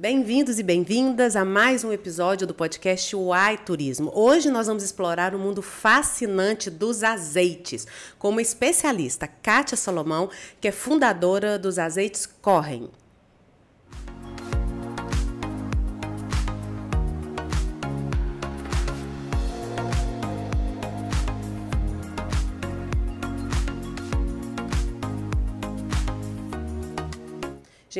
Bem-vindos e bem-vindas a mais um episódio do podcast Uai Turismo. Hoje nós vamos explorar o mundo fascinante dos azeites, com uma especialista, Kátia Salomão, que é fundadora dos Azeites Correm.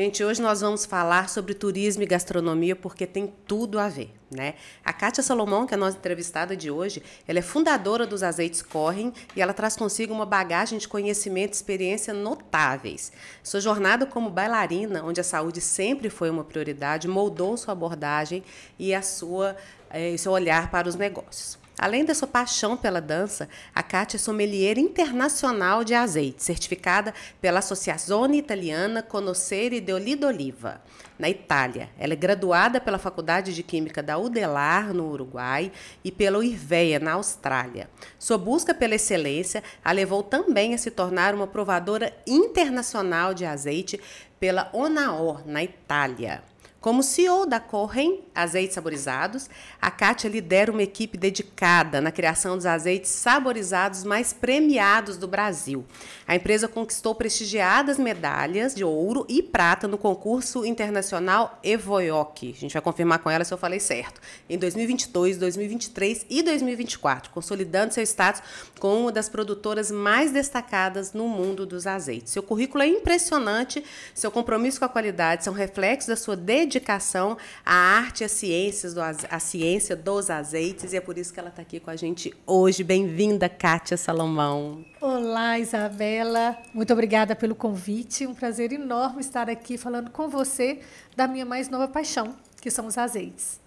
Gente, hoje nós vamos falar sobre turismo e gastronomia porque tem tudo a ver, né? A Kátia Salomão, que é a nossa entrevistada de hoje, ela é fundadora dos Azeites Correm e ela traz consigo uma bagagem de conhecimento e experiência notáveis. Sua jornada como bailarina, onde a saúde sempre foi uma prioridade, moldou sua abordagem e a sua, eh, seu olhar para os negócios. Além da sua paixão pela dança, a Kátia é sommelier internacional de azeite, certificada pela Associazione Italiana Conoscere degli d'Oliva, na Itália. Ela é graduada pela Faculdade de Química da Udelar, no Uruguai, e pela Uirveia, na Austrália. Sua busca pela excelência a levou também a se tornar uma provadora internacional de azeite pela Onaor, na Itália. Como CEO da Correm Azeites Saborizados, a Kátia lidera uma equipe dedicada na criação dos azeites saborizados mais premiados do Brasil. A empresa conquistou prestigiadas medalhas de ouro e prata no concurso internacional Evoyoc. A gente vai confirmar com ela se eu falei certo. Em 2022, 2023 e 2024, consolidando seu status como uma das produtoras mais destacadas no mundo dos azeites. Seu currículo é impressionante, seu compromisso com a qualidade são reflexos da sua dedicação dedicação à arte e às ciências, do, à ciência dos azeites, e é por isso que ela está aqui com a gente hoje. Bem-vinda, Kátia Salomão. Olá, Isabela. Muito obrigada pelo convite. Um prazer enorme estar aqui falando com você da minha mais nova paixão, que são os azeites.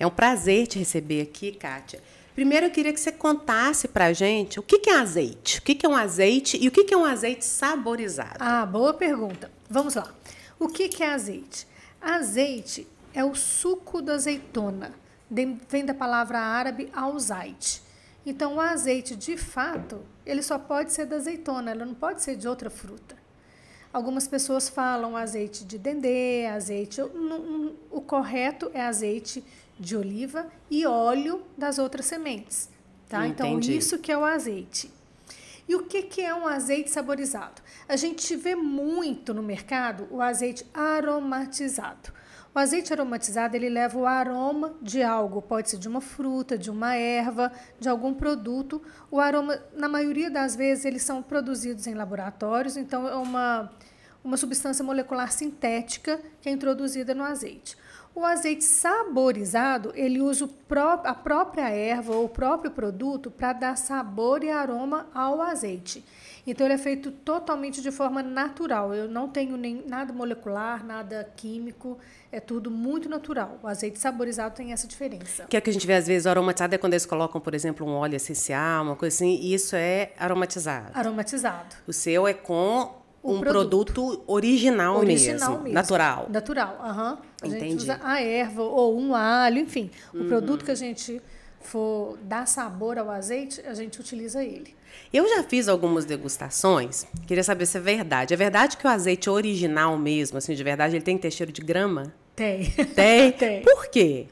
É um prazer te receber aqui, Kátia. Primeiro, eu queria que você contasse para a gente o que, é azeite, o que, é um azeite e o que, é um azeite saborizado. Ah, boa pergunta. Vamos lá. O que é azeite? Azeite é o suco da azeitona, vem da palavra árabe alzait. Então, o azeite, de fato, ele só pode ser da azeitona, ele não pode ser de outra fruta. Algumas pessoas falam azeite de dendê, azeite. O correto é azeite de oliva e óleo das outras sementes. Tá? Então, isso que é o azeite. E o que, que é um azeite saborizado? A gente vê muito no mercado o azeite aromatizado. O azeite aromatizado ele leva o aroma de algo, pode ser de uma fruta, de uma erva, de algum produto. O aroma, na maioria das vezes, eles são produzidos em laboratórios, então é uma, uma substância molecular sintética que é introduzida no azeite. O azeite saborizado, ele usa a própria erva ou o próprio produto para dar sabor e aroma ao azeite. Então ele é feito totalmente de forma natural. Eu não tenho nem nada molecular, nada químico, é tudo muito natural. O azeite saborizado tem essa diferença. Que é que a gente vê às vezes aromatizado é quando eles colocam, por exemplo, um óleo essencial, uma coisa assim, e isso é aromatizado. Aromatizado. O seu é com o um produto, produto original, original mesmo, mesmo, natural. Natural, aham. Uhum. A Entendi. gente usa a erva ou um alho, enfim. O uhum. produto que a gente for dar sabor ao azeite, a gente utiliza ele. Eu já fiz algumas degustações, queria saber se é verdade. É verdade que o azeite original mesmo, assim, de verdade, ele tem que ter cheiro de grama? Tem. Tem? tem. Por quê?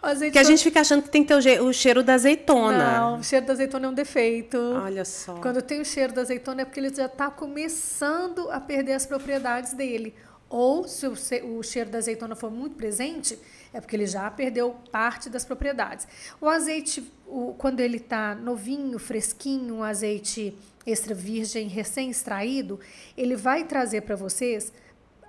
Porque a gente fica achando que tem que ter o cheiro da azeitona. Não, o cheiro da azeitona é um defeito. Olha só. Quando tem o cheiro da azeitona é porque ele já está começando a perder as propriedades dele. Ou se o cheiro da azeitona for muito presente, é porque ele já perdeu parte das propriedades. O azeite, o, quando ele está novinho, fresquinho, um azeite extra virgem, recém-extraído, ele vai trazer para vocês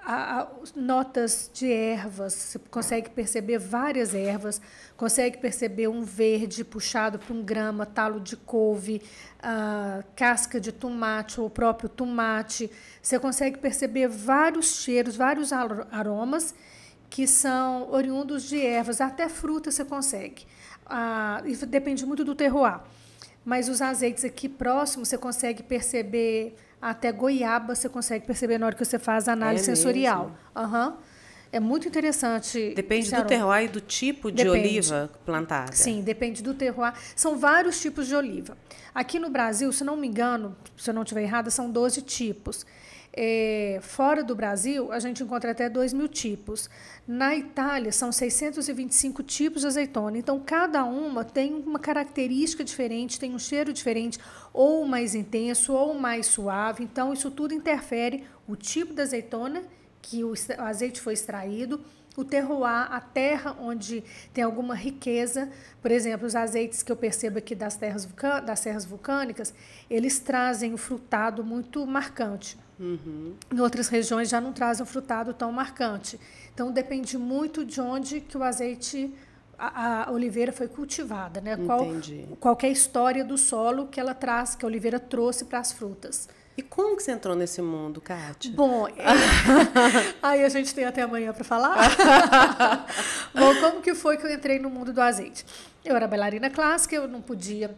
a, a, notas de ervas, você consegue perceber várias ervas, consegue perceber um verde puxado para um grama, talo de couve, ah, casca de tomate ou o próprio tomate. Você consegue perceber vários cheiros, vários aromas que são oriundos de ervas, até fruta você consegue. Ah, isso depende muito do terroir. Mas os azeites aqui próximos você consegue perceber até goiaba, você consegue perceber na hora que você faz a análise é sensorial. Uhum. É muito interessante. Depende do terroir e do tipo de depende. oliva plantada. Sim, depende do terroir. São vários tipos de oliva. Aqui no Brasil, se não me engano, se eu não estiver errada, são 12 tipos. É, fora do Brasil, a gente encontra até 2 mil tipos. Na Itália, são 625 tipos de azeitona. Então, cada uma tem uma característica diferente, tem um cheiro diferente, ou mais intenso, ou mais suave. Então, isso tudo interfere o tipo da azeitona que o azeite foi extraído, o terroir, a terra onde tem alguma riqueza. Por exemplo, os azeites que eu percebo aqui das, terras das serras vulcânicas, eles trazem um frutado muito marcante. Uhum. Em outras regiões já não traz um frutado tão marcante. Então depende muito de onde que o azeite a, a oliveira foi cultivada, né? Entendi. Qual, é a história do solo que ela traz, que a oliveira trouxe para as frutas. E como que você entrou nesse mundo, Kátia? Bom, é... aí a gente tem até amanhã para falar. Bom, como que foi que eu entrei no mundo do azeite? Eu era bailarina clássica, eu não podia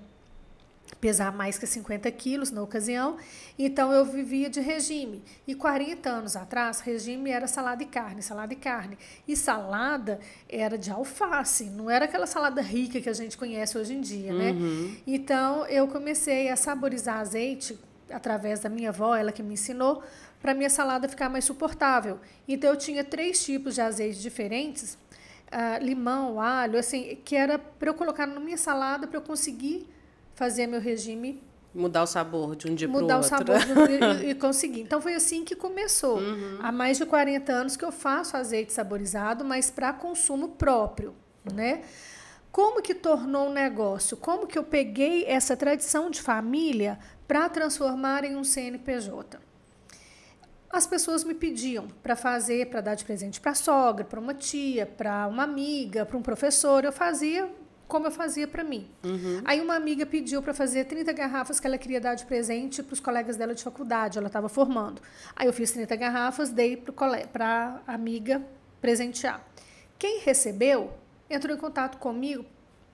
pesar mais que 50 quilos na ocasião, então eu vivia de regime. E 40 anos atrás, regime era salada e carne, salada e carne. E salada era de alface, não era aquela salada rica que a gente conhece hoje em dia, né? Uhum. Então eu comecei a saborizar azeite através da minha avó, ela que me ensinou, para minha salada ficar mais suportável. Então eu tinha três tipos de azeite diferentes, uh, limão, alho, assim, que era para eu colocar na minha salada para eu conseguir fazer meu regime Mudar o sabor de um dia para o outro. Mudar o sabor um, e, e, conseguir. Então, foi assim que começou. Uhum. Há mais de 40 anos que eu faço azeite saborizado, mas para consumo próprio, né? Como que tornou um negócio? Como que eu peguei essa tradição de família para transformar em um CNPJ? As pessoas me pediam para fazer, para dar de presente para sogra, para uma tia, para uma amiga, para um professor. Eu fazia como eu fazia para mim. Uhum. Aí uma amiga pediu para fazer 30 garrafas que ela queria dar de presente para os colegas dela de faculdade, ela estava formando. Aí eu fiz 30 garrafas, dei para a amiga presentear. Quem recebeu entrou em contato comigo,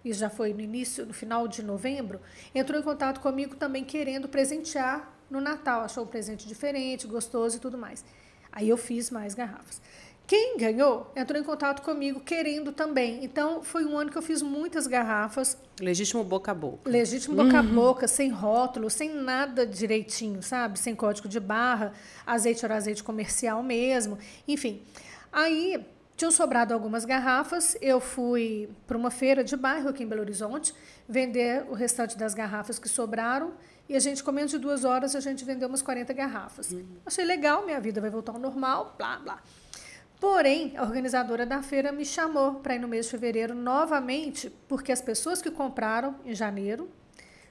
isso já foi no início, no final de novembro, entrou em contato comigo também querendo presentear no Natal, achou um presente diferente, gostoso e tudo mais. Aí eu fiz mais garrafas. Quem ganhou entrou em contato comigo querendo também. Então foi um ano que eu fiz muitas garrafas. Legítimo boca a boca. Legítimo boca uhum. a boca, sem rótulo, sem nada direitinho, sabe? Sem código de barra, azeite era azeite comercial mesmo. Enfim. Aí tinham sobrado algumas garrafas. Eu fui para uma feira de bairro aqui em Belo Horizonte vender o restante das garrafas que sobraram. E a gente, com menos de duas horas, a gente vendeu umas 40 garrafas. Uhum. Achei legal, minha vida vai voltar ao normal, blá, blá. Porém, a organizadora da feira me chamou para ir no mês de fevereiro novamente, porque as pessoas que compraram em janeiro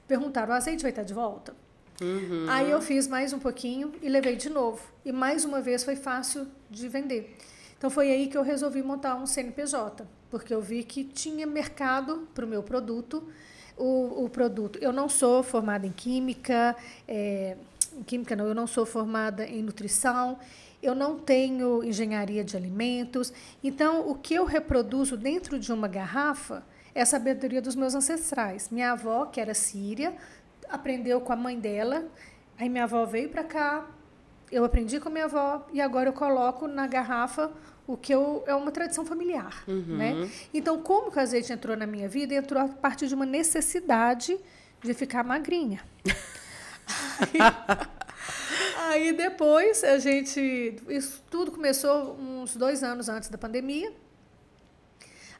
perguntaram: o azeite vai estar tá de volta? Uhum. Aí eu fiz mais um pouquinho e levei de novo. E mais uma vez foi fácil de vender. Então foi aí que eu resolvi montar um CNPJ, porque eu vi que tinha mercado para o meu produto. O, o, produto. Eu não sou formada em química, é, em química não, eu não sou formada em nutrição eu não tenho engenharia de alimentos. Então, o que eu reproduzo dentro de uma garrafa é a sabedoria dos meus ancestrais. Minha avó, que era síria, aprendeu com a mãe dela. Aí minha avó veio para cá, eu aprendi com minha avó e agora eu coloco na garrafa o que eu, é uma tradição familiar, uhum. né? Então, como que o azeite entrou na minha vida? Entrou a partir de uma necessidade de ficar magrinha. Aí, Aí depois a gente. Isso tudo começou uns dois anos antes da pandemia.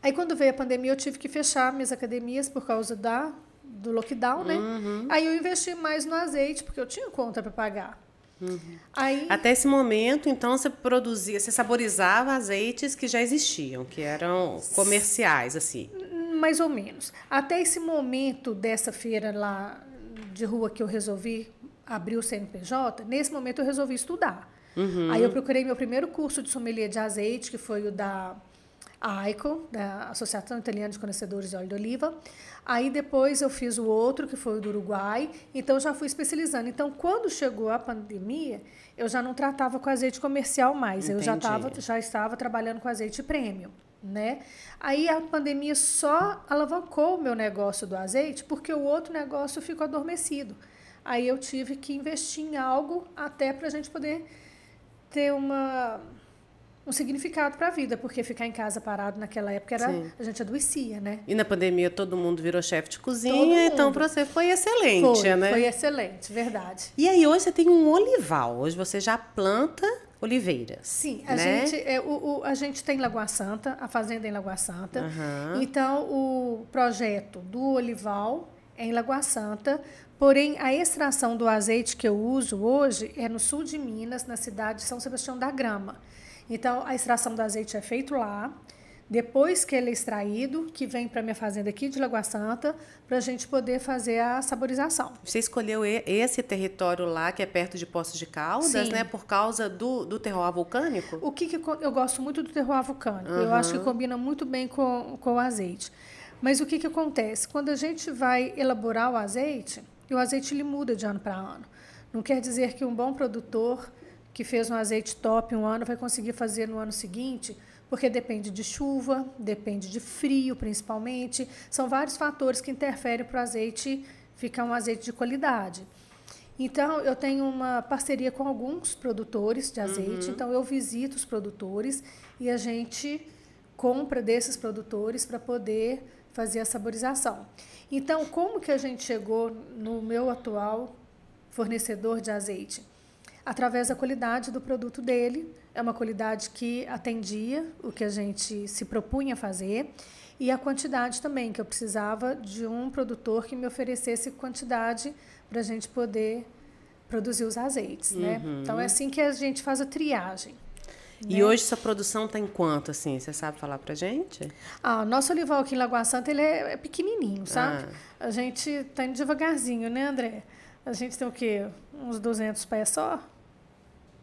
Aí quando veio a pandemia, eu tive que fechar minhas academias por causa da, do lockdown, né? Uhum. Aí eu investi mais no azeite, porque eu tinha conta para pagar. Uhum. Aí... Até esse momento, então, você produzia, você saborizava azeites que já existiam, que eram comerciais, assim. Mais ou menos. Até esse momento dessa feira lá de rua que eu resolvi abri o CNPJ, nesse momento eu resolvi estudar. Uhum. Aí eu procurei meu primeiro curso de sommelier de azeite, que foi o da AICO, da Associação Italiana de Conhecedores de Óleo de Oliva. Aí depois eu fiz o outro, que foi o do Uruguai. Então já fui especializando. Então quando chegou a pandemia, eu já não tratava com azeite comercial mais. Entendi. Eu já, tava, já estava trabalhando com azeite prêmio. Né? Aí a pandemia só alavancou o meu negócio do azeite, porque o outro negócio ficou adormecido. Aí eu tive que investir em algo até para a gente poder ter uma, um significado para a vida, porque ficar em casa parado naquela época era Sim. a gente adoecia, né? E na pandemia todo mundo virou chefe de cozinha, então para você foi excelente, foi, né? Foi excelente, verdade. E aí hoje você tem um olival, hoje você já planta oliveira. Sim, a, né? gente, é, o, o, a gente tem Lagoa Santa, a fazenda é em Lagoa Santa. Uhum. Então o projeto do olival é em Lagoa Santa, Porém, a extração do azeite que eu uso hoje é no sul de Minas, na cidade de São Sebastião da Grama. Então, a extração do azeite é feito lá. Depois que ele é extraído, que vem para minha fazenda aqui de Lagoa Santa, para a gente poder fazer a saborização. Você escolheu esse território lá, que é perto de Poços de Caldas, Sim. né? Por causa do, do terroir vulcânico? O que, que eu gosto muito do terroir vulcânico. Uhum. Eu acho que combina muito bem com, com o azeite. Mas o que, que acontece? Quando a gente vai elaborar o azeite, e o azeite ele muda de ano para ano. Não quer dizer que um bom produtor que fez um azeite top um ano vai conseguir fazer no ano seguinte, porque depende de chuva, depende de frio, principalmente. São vários fatores que interferem para o azeite ficar um azeite de qualidade. Então, eu tenho uma parceria com alguns produtores de azeite, uhum. então eu visito os produtores e a gente compra desses produtores para poder fazia a saborização. Então, como que a gente chegou no meu atual fornecedor de azeite? Através da qualidade do produto dele, é uma qualidade que atendia o que a gente se propunha fazer e a quantidade também, que eu precisava de um produtor que me oferecesse quantidade para a gente poder produzir os azeites, né? uhum. né? Então é assim que a gente faz a triagem. E né? hoje essa produção está em quanto, assim? Você sabe falar para gente? Ah, nosso olival aqui em Lagoa Santa, ele é, é pequenininho, sabe? Ah. A gente está indo devagarzinho, né, André? A gente tem o quê? Uns 200 pés só?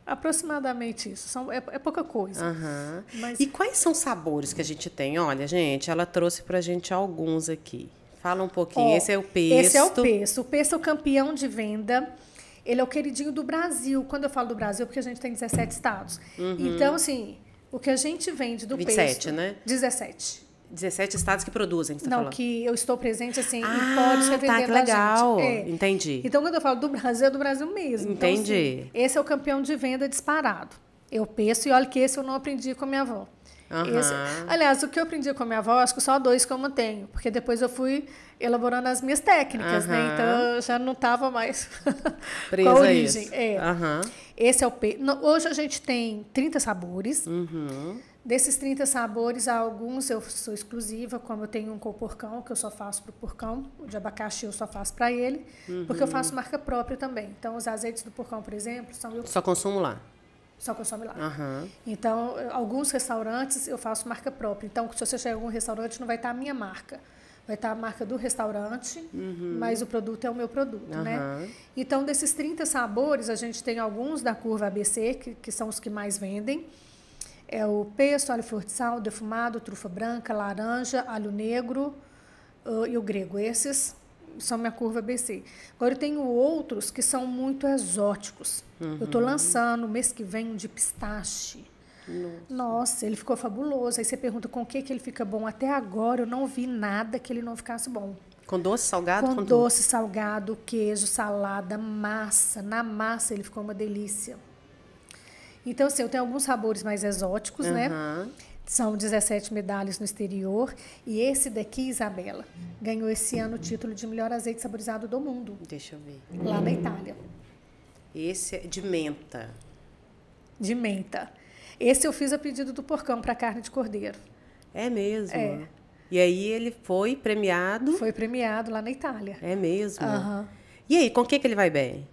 Aproximadamente isso. São, é, é pouca coisa. Uhum. Mas... E quais são os sabores que a gente tem? Olha, gente, ela trouxe a gente alguns aqui. Fala um pouquinho. Oh, esse é o pesto. Esse é o pesto. O pesto é o campeão de venda ele é o queridinho do Brasil. Quando eu falo do Brasil, é porque a gente tem 17 estados. Uhum. Então, assim, o que a gente vende do 27, pesto... 17, né? 17. 17 estados que produzem, você tá Não, que eu estou presente, assim, ah, e pode revender tá, que legal. É. Entendi. Então, quando eu falo do Brasil, é do Brasil mesmo. Entendi. Então, assim, esse é o campeão de venda disparado. Eu penso e olha que esse eu não aprendi com a minha avó. Uhum. Esse, aliás, o que eu aprendi com a minha avó, acho que só dois que eu mantenho, porque depois eu fui elaborando as minhas técnicas, uhum. né? Então eu já não estava mais com a origem. é. Uhum. Esse é o peso. Hoje a gente tem 30 sabores. Uhum. Desses 30 sabores, alguns eu sou exclusiva, como eu tenho um com o porcão, que eu só faço para o porcão, o de abacaxi eu só faço para ele, porque eu uhum. faço marca própria também. Então, os azeites do porcão, por exemplo, são eu. Só consumo lá só consome lá. Uhum. Então, alguns restaurantes eu faço marca própria. Então, se você chegar em algum restaurante, não vai estar a minha marca. Vai estar a marca do restaurante, uhum. mas o produto é o meu produto, uhum. né? Então, desses 30 sabores, a gente tem alguns da curva ABC, que, que são os que mais vendem. É o pesto, alho flor de sal, defumado, trufa branca, laranja, alho negro uh, e o grego. Esses são minha curva BC. Agora eu tenho outros que são muito exóticos. Uhum. Eu estou lançando mês que vem um de pistache. Nossa. Nossa. ele ficou fabuloso. Aí você pergunta com o que, que ele fica bom. Até agora eu não vi nada que ele não ficasse bom. Com doce, salgado? Com, com doce, salgado, queijo, salada, massa. Na massa ele ficou uma delícia. Então, assim, eu tenho alguns sabores mais exóticos, uhum. né? São 17 medalhas no exterior. E esse daqui, Isabela, ganhou esse ano o título de melhor azeite saborizado do mundo. Deixa eu ver. Lá na Itália. Esse é de menta. De menta. Esse eu fiz a pedido do porcão para carne de cordeiro. É mesmo? É. E aí ele foi premiado? Foi premiado lá na Itália. É mesmo? Uhum. E aí, com o que, que ele vai bem?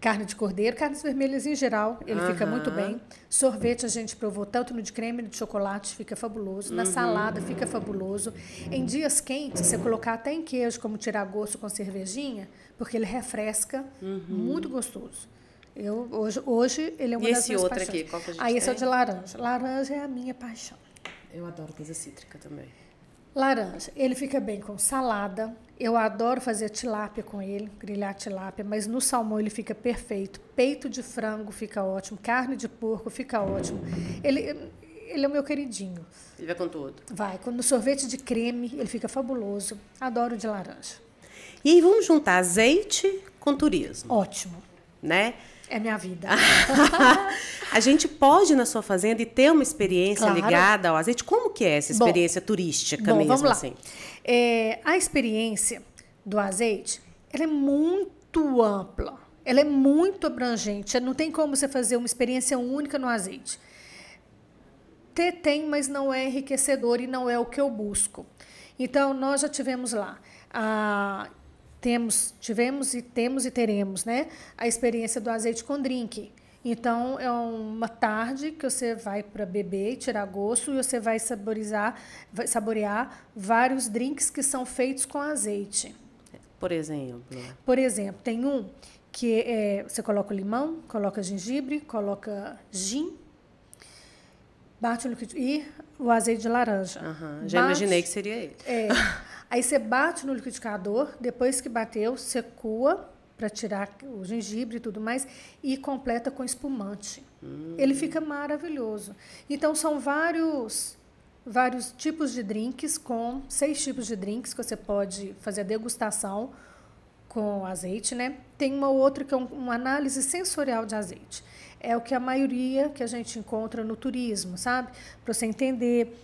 Carne de cordeiro, carnes vermelhas em geral, ele uhum. fica muito bem. Sorvete a gente provou tanto no de creme, no de chocolate, fica fabuloso. Na uhum. salada fica fabuloso. Em dias quentes, você colocar até em queijo, como tirar gosto com cervejinha, porque ele refresca, uhum. muito gostoso. Eu, hoje, hoje ele é uma e das minhas paixões. Aqui, qual que a gente Aí ah, esse é o de laranja. Laranja é a minha paixão. Eu adoro coisa cítrica também. Laranja, ele fica bem com salada. Eu adoro fazer tilápia com ele, grelhar tilápia, mas no salmão ele fica perfeito. Peito de frango fica ótimo, carne de porco fica ótimo. Ele, ele é o meu queridinho. Ele vai com tudo. Vai. Quando sorvete de creme, ele fica fabuloso. Adoro de laranja. E vamos juntar azeite com turismo. Ótimo. Né? É minha vida. a gente pode ir na sua fazenda e ter uma experiência claro. ligada ao azeite. Como que é essa experiência bom, turística bom, mesmo? Vamos lá. Assim? É, a experiência do azeite, ela é muito ampla. Ela é muito abrangente. Não tem como você fazer uma experiência única no azeite. Ter tem, mas não é enriquecedor e não é o que eu busco. Então, nós já tivemos lá a temos, tivemos e temos e teremos, né, a experiência do azeite com drink. Então é uma tarde que você vai para beber, tirar gosto e você vai saborizar, vai saborear vários drinks que são feitos com azeite. Por exemplo. Por exemplo, tem um que é, você coloca limão, coloca gengibre, coloca gin, bate o líquido e o azeite de laranja. Uhum. Já bate, imaginei que seria ele. É, Aí você bate no liquidificador, depois que bateu, você coa para tirar o gengibre e tudo mais e completa com espumante. Hum. Ele fica maravilhoso. Então são vários vários tipos de drinks com seis tipos de drinks que você pode fazer a degustação com azeite, né? Tem uma outra que é um, uma análise sensorial de azeite. É o que a maioria que a gente encontra no turismo, sabe? Para você entender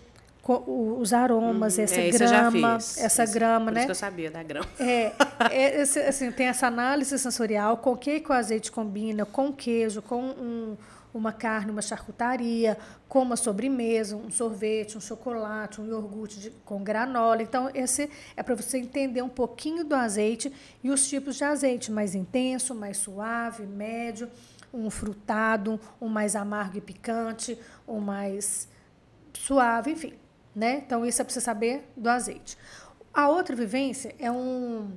os aromas, hum, essa é, grama, essa isso, grama, né? Isso que eu sabia da grama. É, é assim, tem essa análise sensorial, com o que o azeite combina, com queijo, com um, uma carne, uma charcutaria, com uma sobremesa, um sorvete, um chocolate, um iogurte de, com granola. Então, esse é para você entender um pouquinho do azeite e os tipos de azeite, mais intenso, mais suave, médio, um frutado, um mais amargo e picante, um mais suave, enfim né? Então isso é para você saber do azeite. A outra vivência é um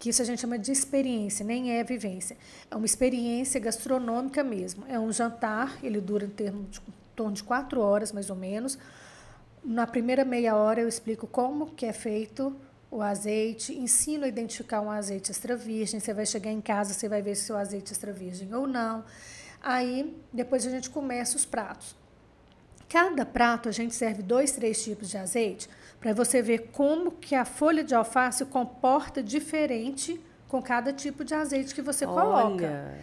que isso a gente chama de experiência, nem é vivência. É uma experiência gastronômica mesmo. É um jantar, ele dura em, termo de, em torno de quatro horas, mais ou menos. Na primeira meia hora eu explico como que é feito o azeite, ensino a identificar um azeite extra virgem. Você vai chegar em casa, você vai ver se o azeite é extra virgem ou não. Aí depois a gente começa os pratos. Cada prato a gente serve dois, três tipos de azeite para você ver como que a folha de alface comporta diferente com cada tipo de azeite que você Olha. coloca.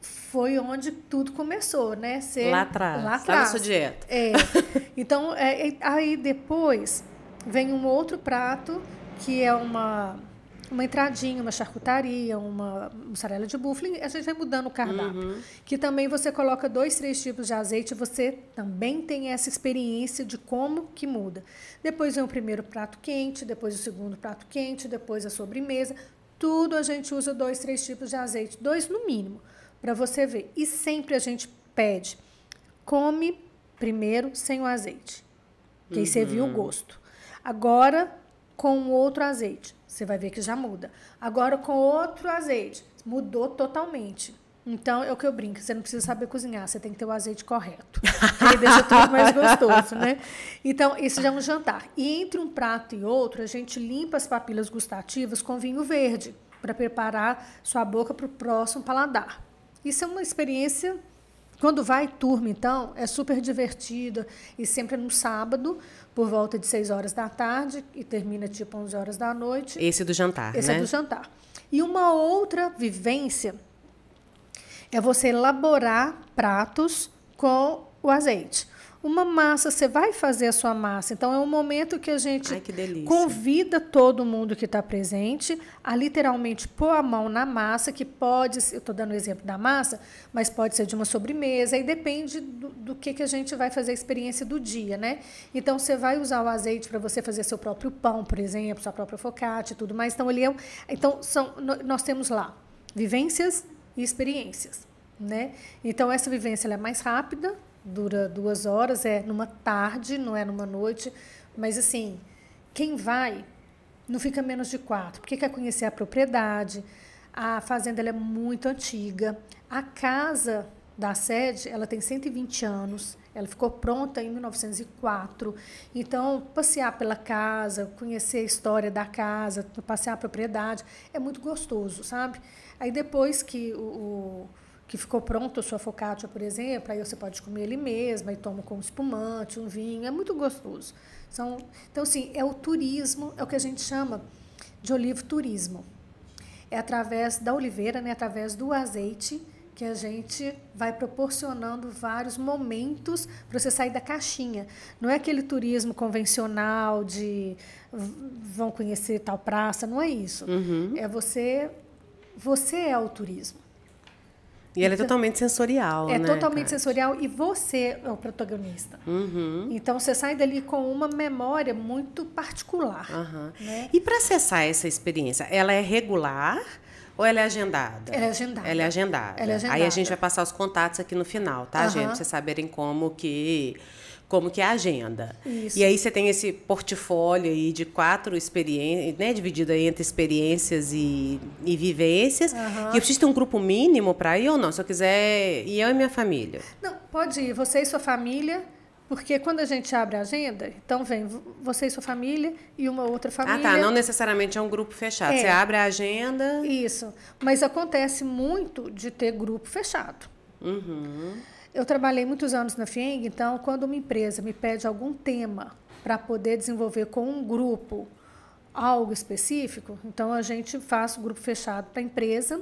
Foi onde tudo começou, né? Ser, lá atrás. Lá tá atrás. sua dieta. É. então, é, aí depois vem um outro prato que é uma uma entradinha, uma charcutaria, uma mussarela de búfalo, a gente vai mudando o cardápio. Uhum. Que também você coloca dois, três tipos de azeite, você também tem essa experiência de como que muda. Depois vem o primeiro prato quente, depois o segundo prato quente, depois a sobremesa. Tudo a gente usa dois, três tipos de azeite, dois no mínimo, para você ver. E sempre a gente pede, come primeiro sem o azeite, que aí você viu o uhum. gosto. Agora com outro azeite. Você vai ver que já muda. Agora com outro azeite, mudou totalmente. Então, é o que eu brinco, você não precisa saber cozinhar, você tem que ter o azeite correto. Ele deixa tudo mais gostoso, né? Então, isso já é um jantar. E entre um prato e outro, a gente limpa as papilas gustativas com vinho verde, para preparar sua boca para o próximo paladar. Isso é uma experiência quando vai turma, então, é super divertida e sempre no sábado, por volta de 6 horas da tarde e termina tipo 11 horas da noite. Esse é do jantar, Esse é né? é do jantar. E uma outra vivência é você elaborar pratos com o azeite uma massa, você vai fazer a sua massa. Então é um momento que a gente Ai, que convida todo mundo que está presente a literalmente pôr a mão na massa, que pode, eu estou dando o exemplo da massa, mas pode ser de uma sobremesa, e depende do, do que, que a gente vai fazer a experiência do dia, né? Então você vai usar o azeite para você fazer seu próprio pão, por exemplo, sua própria focaccia e tudo mais. Então ele é, então são, nós temos lá vivências e experiências, né? Então essa vivência é mais rápida, dura duas horas, é numa tarde, não é numa noite, mas assim, quem vai não fica menos de quatro, porque quer conhecer a propriedade, a fazenda é muito antiga, a casa da sede ela tem 120 anos, ela ficou pronta em 1904, então passear pela casa, conhecer a história da casa, passear a propriedade, é muito gostoso, sabe? Aí depois que o, o que ficou pronto a sua focaccia, por exemplo, aí você pode comer ele mesmo, aí toma com espumante, um vinho, é muito gostoso. São, então, assim, é o turismo, é o que a gente chama de olivo-turismo. É através da oliveira, né, através do azeite, que a gente vai proporcionando vários momentos para você sair da caixinha. Não é aquele turismo convencional de vão conhecer tal praça, não é isso. Uhum. É você, você é o turismo. E ela é então, é totalmente sensorial, é né? É totalmente Kátia? sensorial e você é o protagonista. Uhum. Então você sai dali com uma memória muito particular. Uhum. Né? E para acessar essa experiência, ela é regular? Ou ela é agendada? Ela é agendada. Ela é agendada. Ela é agendada. Aí a gente vai passar os contatos aqui no final, tá, uhum. gente? Pra vocês saberem como que como que é a agenda. Isso. E aí você tem esse portfólio aí de quatro experiências, né, dividido aí entre experiências e, e vivências. Uhum. E eu preciso ter um grupo mínimo para ir ou não? Se eu quiser ir eu e minha família. Não, pode ir, você e sua família, porque quando a gente abre a agenda, então vem você e sua família e uma outra família. Ah, tá, não necessariamente é um grupo fechado. É. Você abre a agenda. Isso. Mas acontece muito de ter grupo fechado. Uhum. Eu trabalhei muitos anos na FIENG, então quando uma empresa me pede algum tema para poder desenvolver com um grupo algo específico, então a gente faz o grupo fechado para a empresa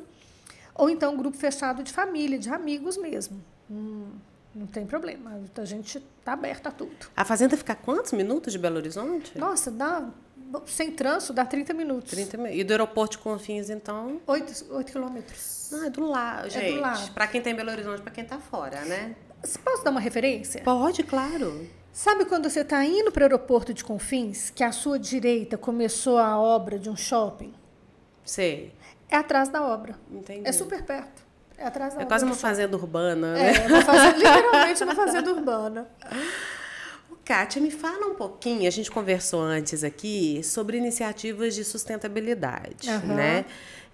ou então um grupo fechado de família, de amigos mesmo. Hum, não tem problema, a gente está aberto a tudo. A fazenda fica a quantos minutos de Belo Horizonte? Nossa, dá sem trânsito dá 30 minutos. 30, e do aeroporto de Confins, então? 8, 8 quilômetros. Não, ah, é do lado, gente. É do lado. Pra quem tá Belo Horizonte, pra quem tá fora, né? Posso dar uma referência? Pode, claro. Sabe quando você está indo para o aeroporto de Confins, que à sua direita começou a obra de um shopping? Sei. É atrás da obra. Entendi. É super perto. É atrás da é obra. É quase uma fazenda urbana, é, né? É, uma fazenda, literalmente uma fazenda urbana. Kátia, me fala um pouquinho, a gente conversou antes aqui sobre iniciativas de sustentabilidade, uhum. né?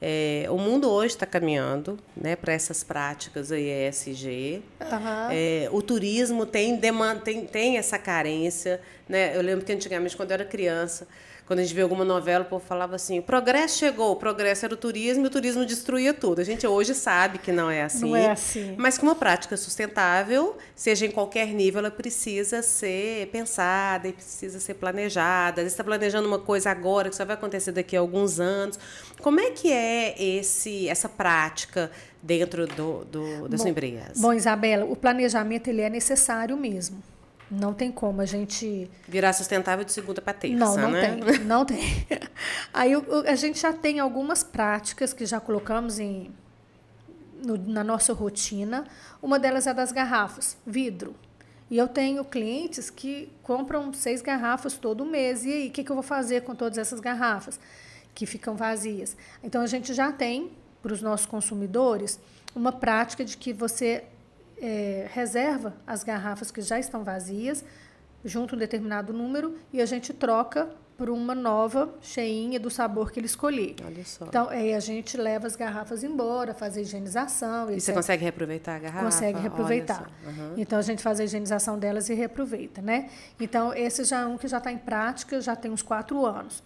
É, o mundo hoje está caminhando né, para essas práticas aí, ESG. Uhum. É, o turismo tem, demanda, tem, tem essa carência. Né? Eu lembro que antigamente, quando eu era criança, quando a gente vê alguma novela, o povo falava assim: o progresso chegou, o progresso era o turismo e o turismo destruía tudo. A gente hoje sabe que não é assim. Não é assim. Mas que uma prática sustentável, seja em qualquer nível, ela precisa ser pensada e precisa ser planejada. Você está planejando uma coisa agora que só vai acontecer daqui a alguns anos. Como é que é esse, essa prática dentro do, do da bom, Bom, Isabela, o planejamento ele é necessário mesmo. Não tem como a gente. Virar sustentável de segunda para terça. Não, não né? tem. Não tem. Aí a gente já tem algumas práticas que já colocamos em, no, na nossa rotina. Uma delas é das garrafas, vidro. E eu tenho clientes que compram seis garrafas todo mês. E aí, o que, que eu vou fazer com todas essas garrafas que ficam vazias? Então a gente já tem para os nossos consumidores uma prática de que você é, reserva as garrafas que já estão vazias, junto um determinado número, e a gente troca por uma nova cheinha do sabor que ele escolher. Olha só. Então, aí é, a gente leva as garrafas embora, faz a higienização. E etc. você consegue reaproveitar a garrafa? Consegue reaproveitar. Uhum. Então, a gente faz a higienização delas e reaproveita, né? Então, esse já é um que já está em prática, já tem uns quatro anos.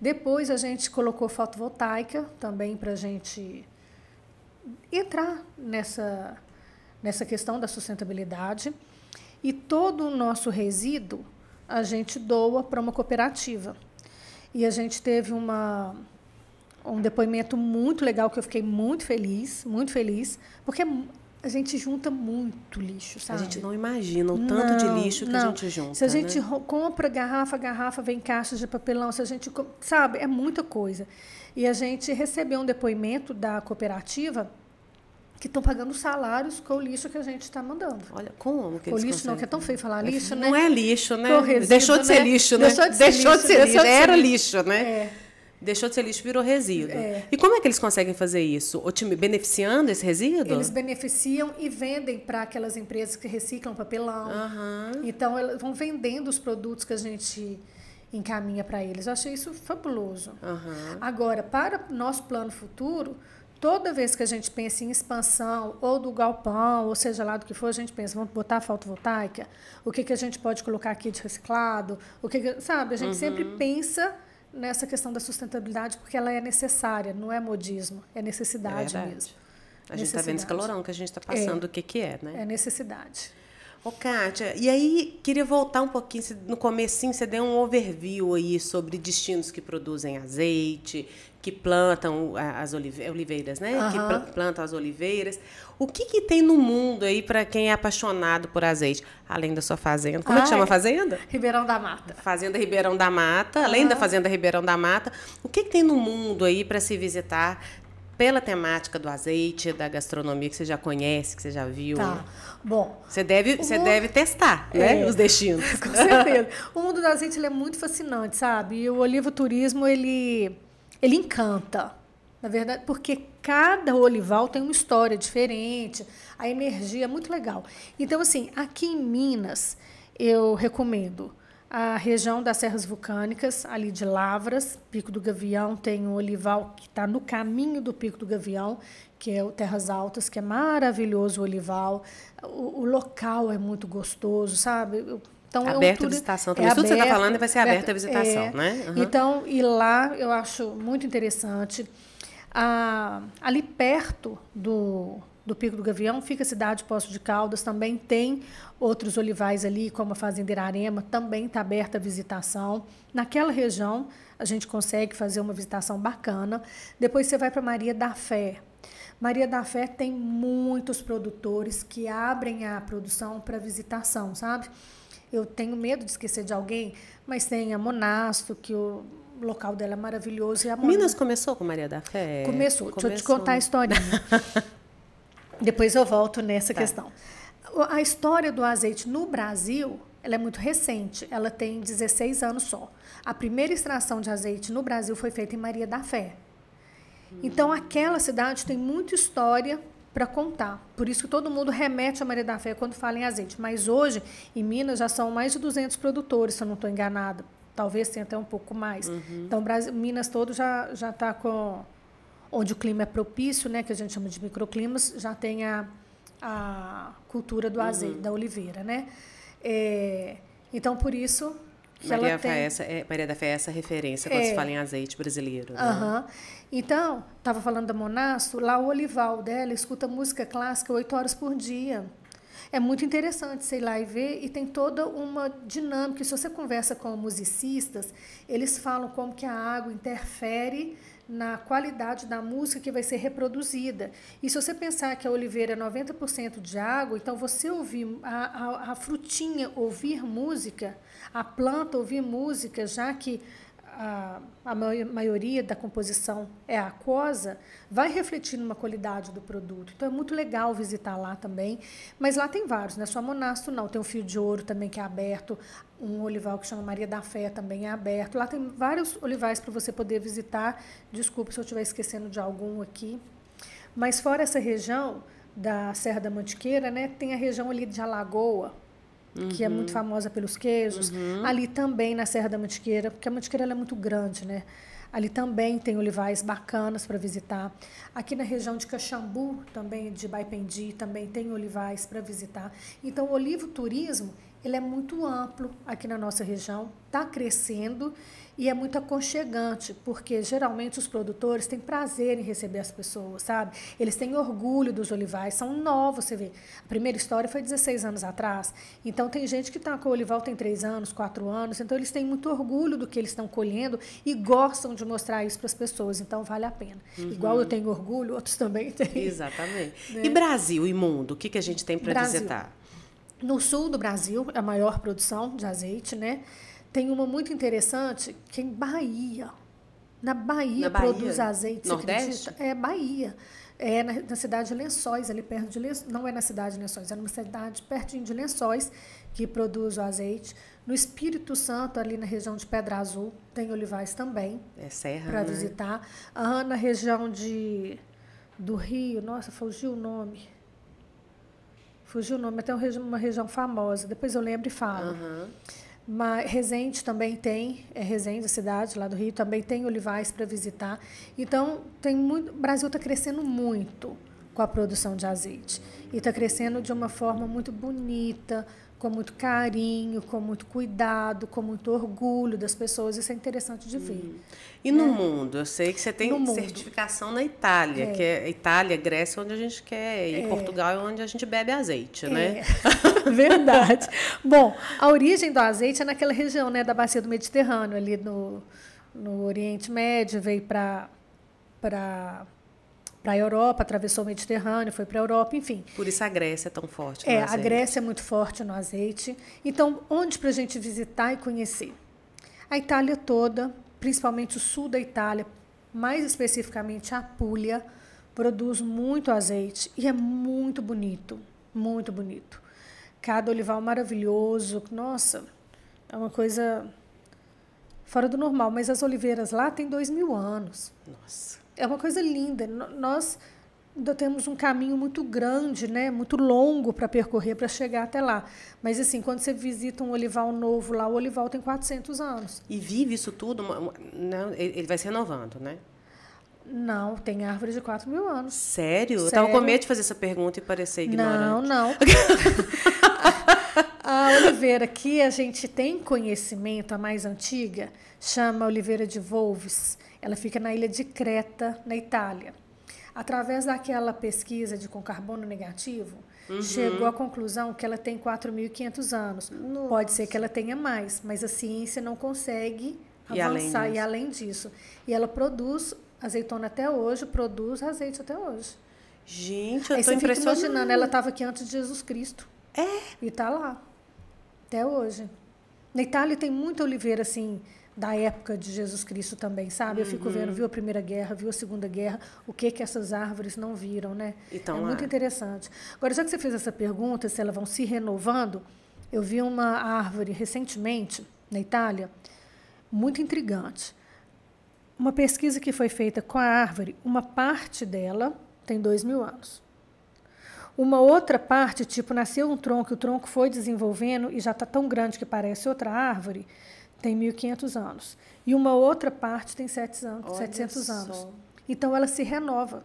Depois, a gente colocou fotovoltaica também para a gente entrar nessa nessa questão da sustentabilidade. E todo o nosso resíduo a gente doa para uma cooperativa. E a gente teve uma, um depoimento muito legal que eu fiquei muito feliz, muito feliz, porque a gente junta muito lixo, sabe? A gente não imagina o tanto de lixo que não. a gente junta. Se a gente né? compra garrafa, garrafa vem caixas de papelão, se a gente, sabe, é muita coisa. E a gente recebeu um depoimento da cooperativa que estão pagando salários com o lixo que a gente está mandando. Olha, como que eles O lixo conseguem? não, que é tão feio falar é, lixo, é, né? Não é lixo, né? Resíduo, deixou de ser né? lixo, né? Deixou de ser, lixo, Era lixo, né? É. Deixou de ser lixo, virou resíduo. É. E como é que eles conseguem fazer isso? O time beneficiando esse resíduo? Eles beneficiam e vendem para aquelas empresas que reciclam papelão. Uhum. Então, elas vão vendendo os produtos que a gente encaminha para eles. Eu achei isso fabuloso. Uhum. Agora, para nosso plano futuro, toda vez que a gente pensa em expansão ou do galpão, ou seja lá do que for, a gente pensa, vamos botar a fotovoltaica, o que, que a gente pode colocar aqui de reciclado, o que, que sabe? A gente uhum. sempre pensa nessa questão da sustentabilidade porque ela é necessária, não é modismo, é necessidade é mesmo. A gente está vendo esse calorão que a gente está passando, é, o que, que é, né? É necessidade. Ô, Kátia, e aí queria voltar um pouquinho, no comecinho você deu um overview aí sobre destinos que produzem azeite, que plantam as oliveiras, né? Uhum. Que plantam as oliveiras. O que, que tem no mundo aí para quem é apaixonado por azeite? Além da sua fazenda. Como ah, é que ah, chama a é fazenda? Ribeirão da Mata. Fazenda Ribeirão da Mata. Além uhum. da Fazenda Ribeirão da Mata, o que, que tem no mundo aí para se visitar pela temática do azeite, da gastronomia que você já conhece, que você já viu. Tá. Bom. Você deve, você mundo... deve testar, né? É. Os destinos. Com certeza. o mundo do azeite ele é muito fascinante, sabe? E o olivoturismo, ele, ele encanta. Na verdade, porque cada olival tem uma história diferente, a energia é muito legal. Então, assim, aqui em Minas, eu recomendo a região das Serras Vulcânicas, ali de Lavras, Pico do Gavião, tem o olival que está no caminho do Pico do Gavião, que é o Terras Altas, que é maravilhoso o olival. O, o local é muito gostoso, sabe? Então, aberta é um a visitação É aberto, Tudo que você está falando vai ser aberto, a visitação, é, né? Uhum. Então, e lá eu acho muito interessante. Ah, ali perto do, do Pico do Gavião, fica a cidade Poço de Caldas, também tem outros olivais ali, como a Fazendeira Arema, também está aberta a visitação. Naquela região, a gente consegue fazer uma visitação bacana. Depois você vai para Maria da Fé. Maria da Fé tem muitos produtores que abrem a produção para visitação, sabe? Eu tenho medo de esquecer de alguém, mas tem a Monasto, que o local dela é maravilhoso. E a Minas começou com Maria da Fé? Começou. começou. Deixa eu te contar a história. Depois eu volto nessa tá. questão. A história do azeite no Brasil ela é muito recente, ela tem 16 anos só. A primeira extração de azeite no Brasil foi feita em Maria da Fé. Então, aquela cidade tem muita história para contar. Por isso que todo mundo remete a Maria da Fé quando fala em azeite. Mas hoje, em Minas, já são mais de 200 produtores, se eu não estou enganada. Talvez tenha até um pouco mais. Uhum. Então, Brasil, Minas todo já está com onde o clima é propício, né, que a gente chama de microclimas, já tem a, a cultura do azeite, uhum. da oliveira, né? É, então, por isso Maria, ela tem... é, Maria da Fé é essa referência quando é. se fala em azeite brasileiro. Né? Uhum. Então, estava falando da Monasto, lá o olival dela escuta música clássica oito horas por dia. É muito interessante sei lá e ver, e tem toda uma dinâmica. Se você conversa com musicistas, eles falam como que a água interfere na qualidade da música que vai ser reproduzida. E se você pensar que a oliveira é 90% de água, então você ouvir a, a, a frutinha ouvir música, a planta ouvir música, já que a, a maioria da composição é aquosa, vai refletir numa qualidade do produto. Então é muito legal visitar lá também. Mas lá tem vários, não é só monastro, não. Tem o um Fio de Ouro também que é aberto, um olival que chama Maria da Fé também é aberto. Lá tem vários olivais para você poder visitar. Desculpe se eu estiver esquecendo de algum aqui. Mas fora essa região da Serra da Mantiqueira, né, tem a região ali de Alagoa, uhum. que é muito uhum. famosa pelos queijos. Uhum. Ali também na Serra da Mantiqueira, porque a Mantiqueira é muito grande, né? Ali também tem olivais bacanas para visitar. Aqui na região de Caxambu, também de Baipendi, também tem olivais para visitar. Então, o olivo turismo ele é muito amplo aqui na nossa região, está crescendo e é muito aconchegante, porque geralmente os produtores têm prazer em receber as pessoas, sabe? Eles têm orgulho dos olivais, são novos, você vê. A primeira história foi 16 anos atrás. Então tem gente que está com o olival tem 3 anos, 4 anos, então eles têm muito orgulho do que eles estão colhendo e gostam de mostrar isso para as pessoas, então vale a pena. Uhum. Igual eu tenho orgulho, outros também têm. Exatamente. Né? E Brasil e mundo, o que, que a gente tem para visitar? No sul do Brasil, a maior produção de azeite, né? Tem uma muito interessante que é em Bahia. Na Bahia, na produz azeite. Nordeste? É Bahia. É na, na, cidade de Lençóis, ali perto de Lençóis. Não é na cidade de Lençóis, é numa cidade pertinho de Lençóis que produz o azeite. No Espírito Santo, ali na região de Pedra Azul, tem olivais também. É serra. Para né? visitar. Ah, na região de, do Rio, nossa, fugiu o nome. Fugiu o nome, até uma região famosa. Depois eu lembro e falo. Uhum. Mas Resende também tem, é Resende, a cidade lá do Rio, também tem olivais para visitar. Então, tem muito, o Brasil está crescendo muito com a produção de azeite. E está crescendo de uma forma muito bonita, com muito carinho, com muito cuidado, com muito orgulho das pessoas. Isso é interessante de ver. Hum. E no é. mundo? Eu sei que você tem no certificação mundo. na Itália, é. que é Itália, Grécia, onde a gente quer, e é. Portugal é onde a gente bebe azeite, né? É. Verdade. Bom, a origem do azeite é naquela região né, da bacia do Mediterrâneo, ali no, no Oriente Médio, veio para para a Europa, atravessou o Mediterrâneo, foi para a Europa, enfim. Por isso a Grécia é tão forte. é, a Grécia é muito forte no azeite. Então, onde para a gente visitar e conhecer? A Itália toda, principalmente o sul da Itália, mais especificamente a Puglia, produz muito azeite e é muito bonito, muito bonito. Cada olival maravilhoso, nossa, é uma coisa fora do normal. Mas as oliveiras lá têm dois mil anos. Nossa é uma coisa linda. Nós ainda temos um caminho muito grande, né, muito longo para percorrer para chegar até lá. Mas assim, quando você visita um olival novo lá, o olival tem 400 anos. E vive isso tudo, não, né, ele vai se renovando, né? Não, tem árvore de 4 mil anos. Sério? Sério? Eu com medo de fazer essa pergunta e parecer ignorante. Não, não. a oliveira que a gente tem conhecimento, a mais antiga, chama Oliveira de Volves ela fica na ilha de Creta, na Itália. Através daquela pesquisa de com carbono negativo, uhum. chegou à conclusão que ela tem 4.500 anos. Nossa. Pode ser que ela tenha mais, mas a ciência não consegue e avançar além e além disso. E ela produz azeitona até hoje, produz azeite até hoje. Gente, eu estou tô impressionada. imaginando, ela estava aqui antes de Jesus Cristo. É. E tá lá. Até hoje. Na Itália tem muita oliveira assim da época de Jesus Cristo também, sabe? Eu fico uhum. vendo, viu a Primeira Guerra, viu a Segunda Guerra, o que que essas árvores não viram, né? Então, é lá. muito é. interessante. Agora, já que você fez essa pergunta, se elas vão se renovando, eu vi uma árvore recentemente na Itália, muito intrigante. Uma pesquisa que foi feita com a árvore, uma parte dela tem dois mil anos. Uma outra parte, tipo, nasceu um tronco, o tronco foi desenvolvendo e já está tão grande que parece outra árvore, tem 1.500 anos. E uma outra parte tem 700 anos. 700 anos. Então ela se renova.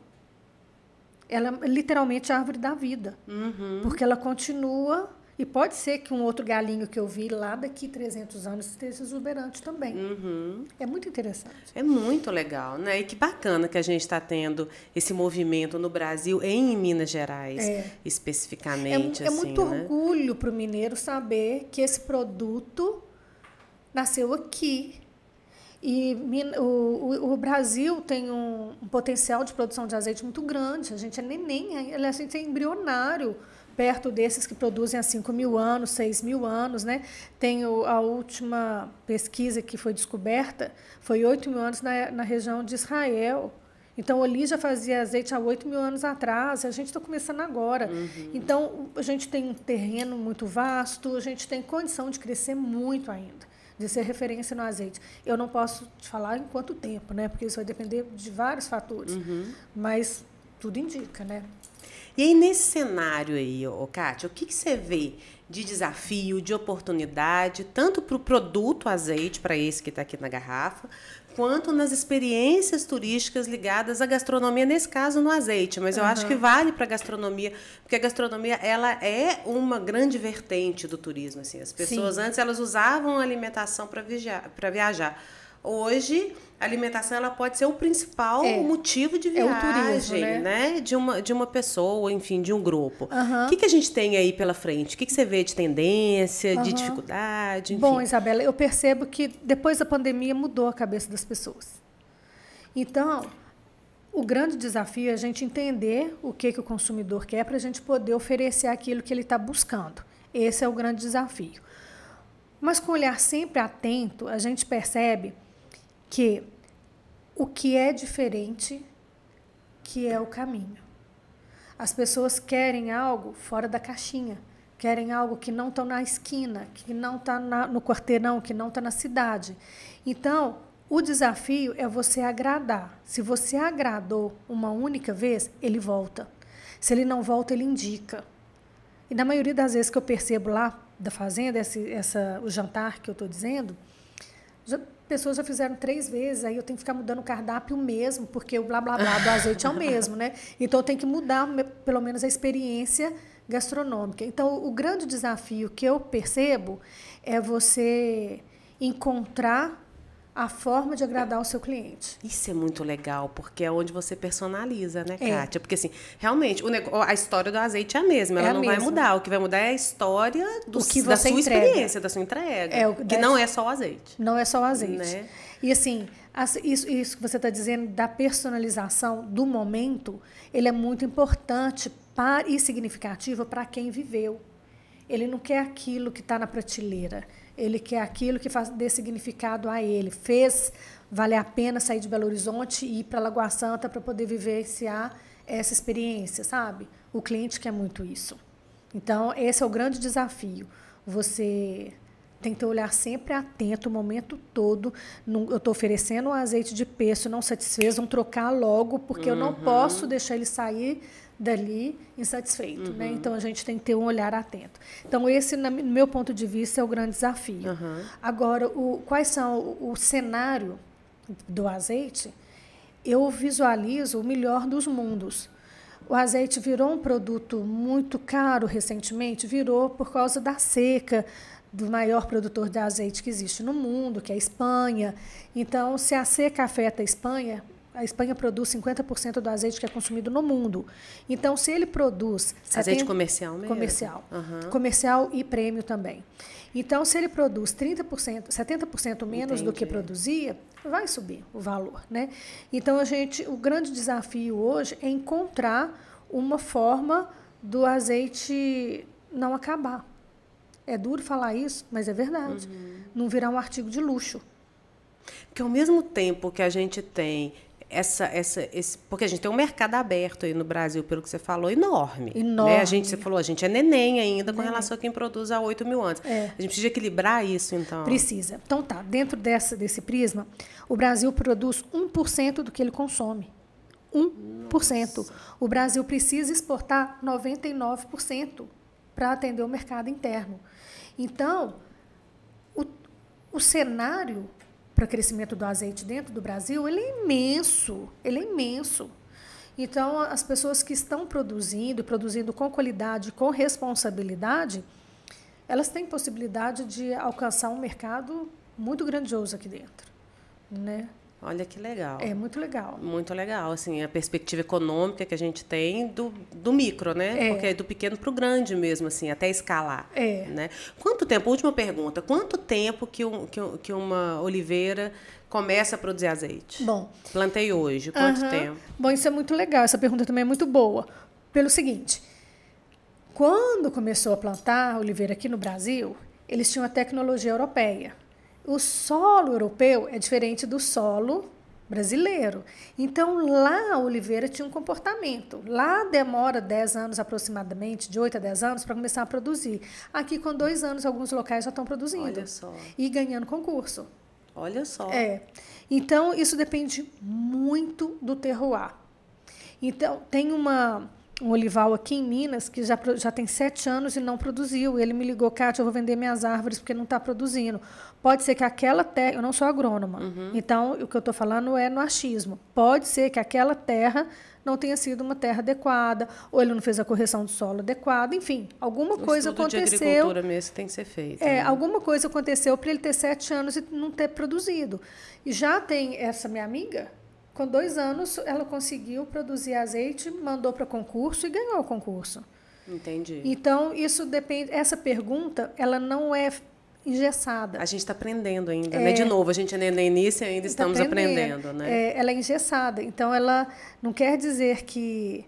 Ela é literalmente a árvore da vida. Uhum. Porque ela continua. E pode ser que um outro galinho que eu vi lá daqui 300 anos esteja exuberante também. Uhum. É muito interessante. É muito legal, né? E que bacana que a gente está tendo esse movimento no Brasil e em Minas Gerais, é. especificamente. É, assim, é muito assim, né? orgulho para o mineiro saber que esse produto nasceu aqui. E o, o, o Brasil tem um, um, potencial de produção de azeite muito grande. A gente é neném, a gente é embrionário perto desses que produzem há 5 mil anos, 6 mil anos. Né? Tem o, a última pesquisa que foi descoberta, foi 8 mil anos na, na região de Israel. Então, ali já fazia azeite há 8 mil anos atrás, a gente está começando agora. Uhum. Então, a gente tem um terreno muito vasto, a gente tem condição de crescer muito ainda de ser referência no azeite. Eu não posso te falar em quanto tempo, né? Porque isso vai depender de vários fatores. Uhum. Mas tudo indica, né? E aí, nesse cenário aí, ô, Kátia, o que, que você vê de desafio, de oportunidade, tanto para o produto azeite, para esse que está aqui na garrafa, quanto nas experiências turísticas ligadas à gastronomia, nesse caso no azeite, mas eu uhum. acho que vale para a gastronomia, porque a gastronomia ela é uma grande vertente do turismo. Assim. As pessoas Sim. antes elas usavam a alimentação para viajar, viajar. Hoje a alimentação ela pode ser o principal é. motivo de é viagem, é turismo, né? né? De, uma, de uma pessoa, enfim, de um grupo. O uhum. que, que a gente tem aí pela frente? O que, que você vê de tendência, uhum. de dificuldade? Enfim? Bom, Isabela, eu percebo que depois da pandemia mudou a cabeça das pessoas. Então, o grande desafio é a gente entender o que, que o consumidor quer para a gente poder oferecer aquilo que ele está buscando. Esse é o grande desafio. Mas com o olhar sempre atento, a gente percebe que o que é diferente que é o caminho. As pessoas querem algo fora da caixinha, querem algo que não está na esquina, que não está no quarteirão, que não está na cidade. Então, o desafio é você agradar. Se você agradou uma única vez, ele volta. Se ele não volta, ele indica. E na maioria das vezes que eu percebo lá da fazenda, esse, essa, o jantar que eu estou dizendo, pessoas já fizeram três vezes, aí eu tenho que ficar mudando o cardápio mesmo, porque o blá blá blá do azeite é o mesmo, né? Então eu tenho que mudar pelo menos a experiência gastronômica. Então o grande desafio que eu percebo é você encontrar a forma de agradar o seu cliente. Isso é muito legal, porque é onde você personaliza, né, é. Kátia? Porque, assim, realmente, negócio, a história do azeite é a mesma, ela é a não mesma. vai mudar. O que vai mudar é a história do, da sua entrega. experiência, da sua entrega. É, o, que não é só o azeite. Não é só o azeite. Né? E, assim, isso, isso que você está dizendo da personalização do momento, ele é muito importante para, e significativo para quem viveu. Ele não quer aquilo que está na prateleira ele quer aquilo que faz, dê significado a ele. Fez valer a pena sair de Belo Horizonte e ir para Lagoa Santa para poder vivenciar essa experiência, sabe? O cliente quer muito isso. Então, esse é o grande desafio. Você tem que olhar sempre atento o momento todo. eu estou oferecendo um azeite de peço, não satisfez, vão trocar logo, porque uhum. eu não uhum. posso deixar ele sair dali insatisfeito, né? uhum. né? Então a gente tem que ter um olhar atento. Então esse, no meu ponto de vista, é o grande desafio. Uhum. Agora, o, quais são o, o cenário do azeite? Eu visualizo o melhor dos mundos. O azeite virou um produto muito caro recentemente, virou por causa da seca, do maior produtor de azeite que existe no mundo, que é a Espanha. Então, se a seca afeta a Espanha, a Espanha produz 50% do azeite que é consumido no mundo. Então, se ele produz. Azeite 70... comercial mesmo? Comercial. Uhum. Comercial e prêmio também. Então, se ele produz 30%, 70% menos do que produzia, vai subir o valor. Né? Então, a gente, o grande desafio hoje é encontrar uma forma do azeite não acabar. É duro falar isso, mas é verdade. Uhum. Não virar um artigo de luxo. Porque ao mesmo tempo que a gente tem essa, essa, esse, porque a gente tem um mercado aberto aí no Brasil, pelo que você falou, enorme. Né? Enorme. Né? A gente, você falou, a gente é neném ainda com neném. relação a quem produz há 8 mil anos. É. A gente precisa equilibrar isso, então. Precisa. Então tá, dentro dessa, desse prisma, o Brasil produz 1% do que ele consome. 1%. Nossa. O Brasil precisa exportar 99% para atender o mercado interno. Então, o, o cenário para o crescimento do azeite dentro do Brasil, ele é imenso, ele é imenso. Então, as pessoas que estão produzindo, produzindo com qualidade, com responsabilidade, elas têm possibilidade de alcançar um mercado muito grandioso aqui dentro, né? Olha que legal. É muito legal. Muito legal, assim, a perspectiva econômica que a gente tem do, do micro, né? É. Porque é do pequeno para o grande mesmo, assim, até escalar. É. Né? Quanto tempo, última pergunta, quanto tempo que, um, que, que uma oliveira começa a produzir azeite? Bom. Plantei hoje, quanto uh -huh. tempo? Bom, isso é muito legal, essa pergunta também é muito boa. Pelo seguinte, quando começou a plantar a oliveira aqui no Brasil, eles tinham a tecnologia europeia o solo europeu é diferente do solo brasileiro. Então, lá a oliveira tinha um comportamento. Lá demora 10 anos aproximadamente, de 8 a 10 anos, para começar a produzir. Aqui, com dois anos, alguns locais já estão produzindo. Olha só. E ganhando concurso. Olha só. É. Então, isso depende muito do terroir. Então, tem uma um olival aqui em Minas que já, já tem sete anos e não produziu. Ele me ligou, Kátia, eu vou vender minhas árvores porque não está produzindo. Pode ser que aquela terra. Eu não sou agrônoma, uhum. então o que eu estou falando é no achismo. Pode ser que aquela terra não tenha sido uma terra adequada, ou ele não fez a correção do solo adequada, enfim, alguma coisa aconteceu. De agricultura mesmo tem que ser feito. É, né? alguma coisa aconteceu para ele ter sete anos e não ter produzido. E já tem essa minha amiga com dois anos, ela conseguiu produzir azeite, mandou para concurso e ganhou o concurso. Entendi. Então, isso depende. Essa pergunta, ela não é engessada. A gente está aprendendo ainda, né? é, né? De novo, a gente é no início ainda tá estamos aprendendo, aprendendo né? É, ela é engessada. Então, ela não quer dizer que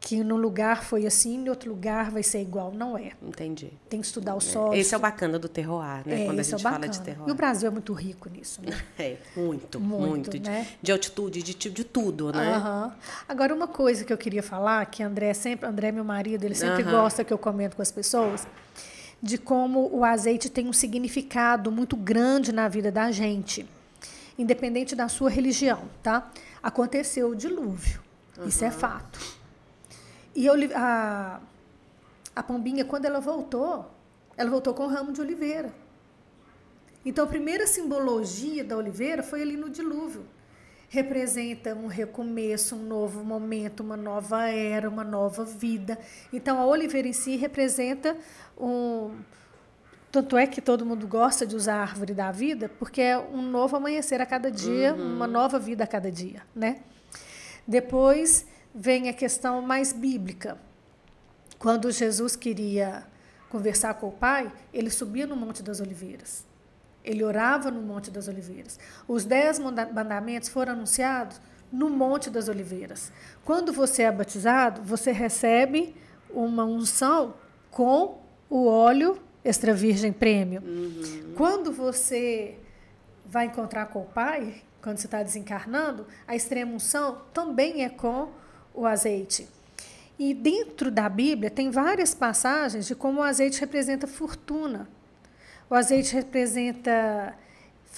que num lugar foi assim, em outro lugar vai ser igual. Não é. Entendi. Tem que estudar o é, solo. Esse é o bacana do terroir, né? É, Quando a é gente é fala de terroir. E o Brasil é muito rico nisso, né? É, muito, muito. muito né? de, de, altitude, de, de tudo, né? Uhum. Agora, uma coisa que eu queria falar, que André sempre, André, meu marido, ele sempre gosta que eu comento com as pessoas, de como o azeite tem um significado muito grande na vida da gente, independente da sua religião, tá? Aconteceu o dilúvio. Isso é fato. E eu, a, a pombinha, quando ela voltou, ela voltou com o ramo de oliveira. Então, a primeira simbologia da oliveira foi ali no dilúvio. Representa um recomeço, um novo momento, uma nova era, uma nova vida. Então, a oliveira em si representa um. Tanto é que todo mundo gosta de usar a árvore da vida, porque é um novo amanhecer a cada dia, uhum. uma nova vida a cada dia, né? Depois vem a questão mais bíblica. Quando Jesus queria conversar com o Pai, ele subia no Monte das Oliveiras. Ele orava no Monte das Oliveiras. Os dez mandamentos foram anunciados no Monte das Oliveiras. Quando você é batizado, você recebe uma unção com o óleo extra virgem prêmio. Uhum. Quando você vai encontrar com o Pai, quando você está desencarnando, a extrema unção também é com o azeite. E dentro da Bíblia tem várias passagens de como o azeite representa fortuna. O azeite representa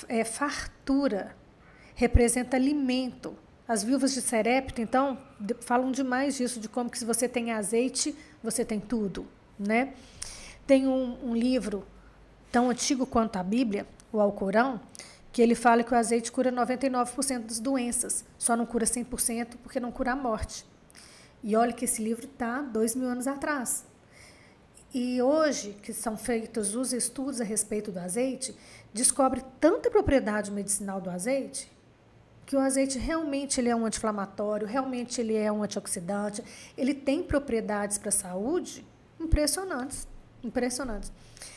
é, fartura, representa alimento. As viúvas de Serepta, então, falam demais disso, de como que se você tem azeite, você tem tudo, né? Tem um, um livro tão antigo quanto a Bíblia, o Alcorão, que ele fala que o azeite cura 99% das doenças, só não cura 100% porque não cura a morte. E olha que esse livro está dois mil anos atrás. E hoje, que são feitos os estudos a respeito do azeite, descobre tanta propriedade medicinal do azeite que o azeite realmente ele é um anti-inflamatório, realmente ele é um antioxidante, ele tem propriedades para a saúde impressionantes impressionantes.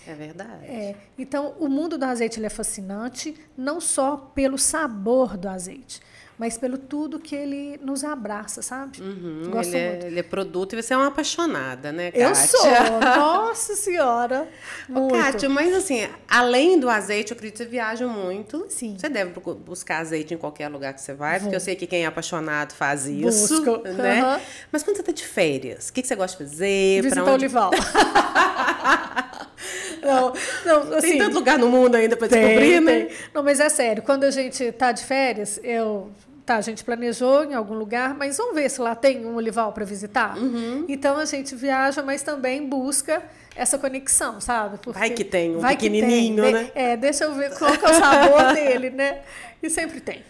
É verdade. É. Então, o mundo do azeite é fascinante, não só pelo sabor do azeite, mas pelo tudo que ele nos abraça, sabe? Uhum, Gosto ele, é, muito. É, ele é produto e você é uma apaixonada, né, Kátia? Eu sou, nossa senhora! muito. Ô, Kátia, mas assim, além do azeite, eu acredito que você viaja muito. Sim. Você deve buscar azeite em qualquer lugar que você vai, Vou. porque eu sei que quem é apaixonado faz isso. Busco. Né? Uhum. Mas quando você está de férias, o que, que você gosta de fazer? Visitar onde... o Olival. não, não, assim, tem tanto lugar no mundo ainda para descobrir, né? Não, mas é sério, quando a gente está de férias, eu tá, a gente planejou em algum lugar, mas vamos ver se lá tem um olival para visitar. Uhum. Então a gente viaja, mas também busca essa conexão, sabe? Porque vai que tem um pequenininho, tem. Né? né? É, deixa eu ver qual que é o sabor dele, né? E sempre tem.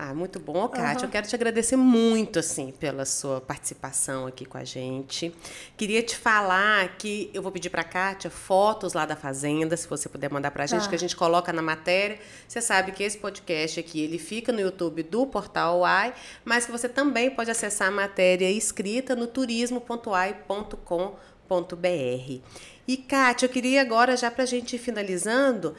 Ah, muito bom, Kátia. Uhum. Eu quero te agradecer muito, assim, pela sua participação aqui com a gente. Queria te falar que eu vou pedir para a Kátia fotos lá da fazenda, se você puder mandar para a gente, tá. que a gente coloca na matéria. Você sabe que esse podcast aqui, ele fica no YouTube do Portal UAI, mas que você também pode acessar a matéria escrita no turismo.ai.com.br. E, Kátia, eu queria agora, já para a gente ir finalizando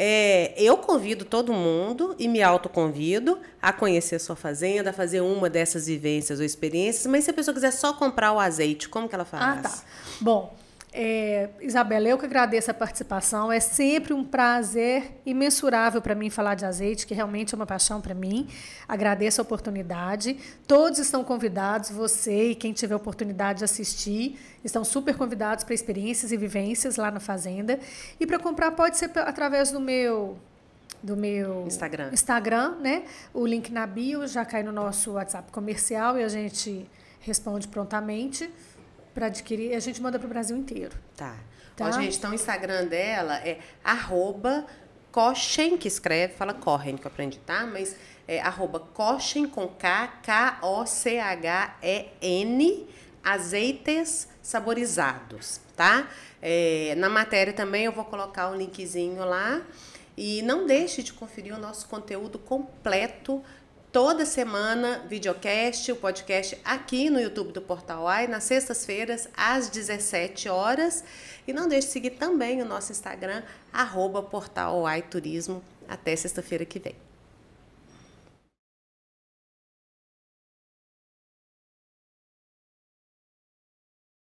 é, eu convido todo mundo e me autoconvido a conhecer a sua fazenda, a fazer uma dessas vivências ou experiências. Mas se a pessoa quiser só comprar o azeite, como que ela ah, faz? Ah, tá. Bom, é, Isabela, eu que agradeço a participação. É sempre um prazer imensurável para mim falar de azeite, que realmente é uma paixão para mim. Agradeço a oportunidade. Todos estão convidados, você e quem tiver oportunidade de assistir, estão super convidados para experiências e vivências lá na fazenda. E para comprar pode ser através do meu do meu Instagram. Instagram, né? O link na bio já cai no nosso WhatsApp comercial e a gente responde prontamente para adquirir, a gente manda para o Brasil inteiro. Tá. tá? Ó, gente, então o Instagram dela é arroba que escreve, fala cochen que eu aprendi, tá? Mas é arroba com K, K-O-C-H-E-N, azeites saborizados, tá? É, na matéria também eu vou colocar o um linkzinho lá. E não deixe de conferir o nosso conteúdo completo Toda semana, videocast, o podcast aqui no YouTube do Portal AI, nas sextas-feiras, às 17 horas. E não deixe de seguir também o nosso Instagram, arroba Portal Turismo. Até sexta-feira que vem.